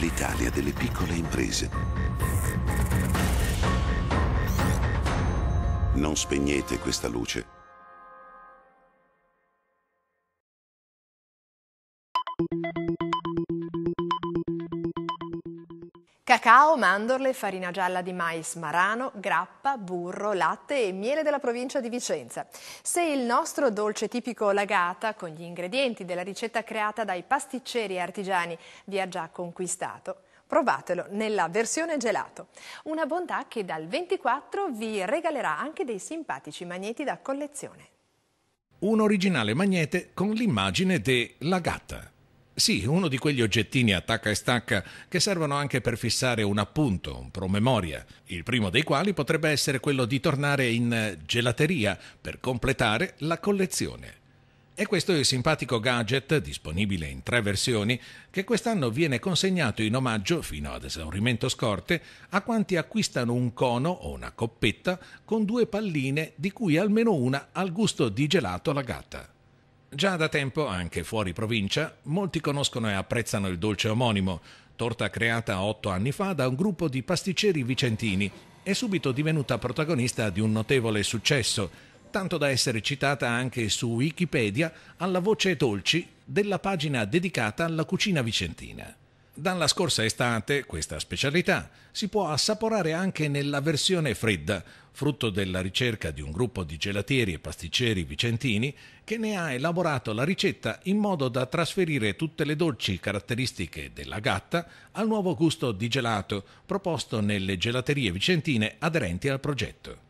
l'Italia delle piccole imprese. Non spegnete questa luce. thank you Cacao, mandorle, farina gialla di mais marano, grappa, burro, latte e miele della provincia di Vicenza. Se il nostro dolce tipico lagata, con gli ingredienti della ricetta creata dai pasticceri artigiani, vi ha già conquistato, provatelo nella versione gelato. Una bontà che dal 24 vi regalerà anche dei simpatici magneti da collezione. Un originale magnete con l'immagine de La Gatta. Sì, uno di quegli oggettini attacca e stacca che servono anche per fissare un appunto, un promemoria, il primo dei quali potrebbe essere quello di tornare in gelateria per completare la collezione. E questo è il simpatico gadget, disponibile in tre versioni, che quest'anno viene consegnato in omaggio, fino ad esaurimento scorte, a quanti acquistano un cono o una coppetta con due palline di cui almeno una al gusto di gelato alla gatta. Già da tempo, anche fuori provincia, molti conoscono e apprezzano il dolce omonimo, torta creata otto anni fa da un gruppo di pasticceri vicentini e subito divenuta protagonista di un notevole successo, tanto da essere citata anche su Wikipedia alla voce dolci della pagina dedicata alla cucina vicentina. Dalla scorsa estate questa specialità si può assaporare anche nella versione fredda, frutto della ricerca di un gruppo di gelatieri e pasticceri vicentini che ne ha elaborato la ricetta in modo da trasferire tutte le dolci caratteristiche della gatta al nuovo gusto di gelato proposto nelle gelaterie vicentine aderenti al progetto.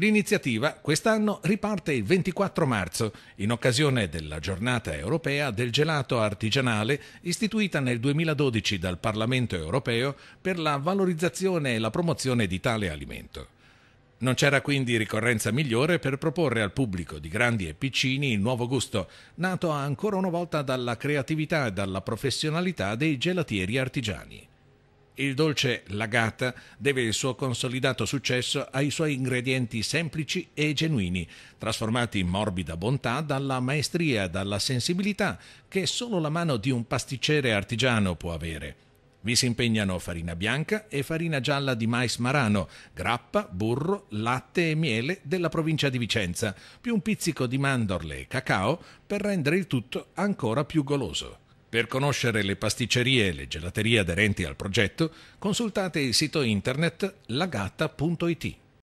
L'iniziativa quest'anno riparte il 24 marzo, in occasione della giornata europea del gelato artigianale istituita nel 2012 dal Parlamento europeo per la valorizzazione e la promozione di tale alimento. Non c'era quindi ricorrenza migliore per proporre al pubblico di grandi e piccini il nuovo gusto, nato ancora una volta dalla creatività e dalla professionalità dei gelatieri artigiani il dolce Lagata deve il suo consolidato successo ai suoi ingredienti semplici e genuini, trasformati in morbida bontà dalla maestria, dalla sensibilità che solo la mano di un pasticcere artigiano può avere. Vi si impegnano farina bianca e farina gialla di mais marano, grappa, burro, latte e miele della provincia di Vicenza, più un pizzico di mandorle e cacao per rendere il tutto ancora più goloso. Per conoscere le pasticcerie e le gelaterie aderenti al progetto, consultate il sito internet lagatta.it.